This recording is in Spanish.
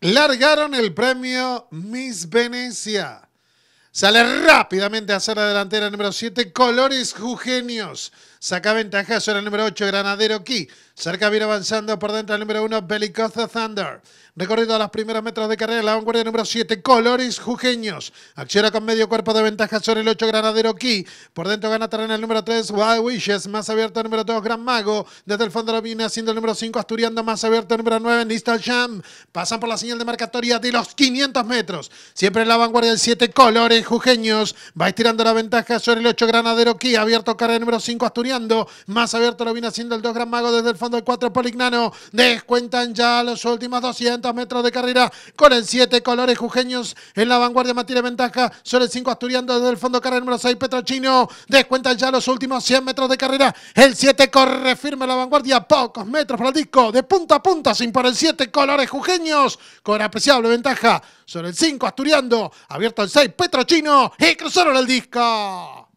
Largaron el premio Miss Venecia. Sale rápidamente a hacer la delantera el número 7, Colores Jujeños. Saca ventaja sobre el número 8, Granadero Key. Cerca viene avanzando por dentro el número 1, Bellicosa Thunder. Recorrido a los primeros metros de carrera, la vanguardia número 7, Colores Jujeños. Acciona con medio cuerpo de ventaja sobre el 8, Granadero Key. Por dentro gana terreno el número 3, Wild Wishes. Más abierto el número 2, Gran Mago. Desde el fondo la viene haciendo el número 5, Asturiando. Más abierto el número 9, Distal Jam. Pasan por la señal de marcatoria de los 500 metros. Siempre en la vanguardia el 7, Colores jujeños. Va estirando la ventaja sobre el 8 Granadero aquí Abierto carrera número 5 Asturiando. Más abierto lo viene haciendo el 2 Gran Mago desde el fondo del 4 Polignano. Descuentan ya los últimos 200 metros de carrera con el 7 Colores Jujeños. En la vanguardia mantiene ventaja sobre el 5 Asturiando desde el fondo carrera número 6 Petrochino. Descuentan ya los últimos 100 metros de carrera. El 7 corre firme la vanguardia. Pocos metros para el disco. De punta a punta sin por el 7 Colores Jujeños. Con apreciable ventaja sobre el 5 Asturiando. Abierto el 6 Petrochino. Martino y cruzaron el disco.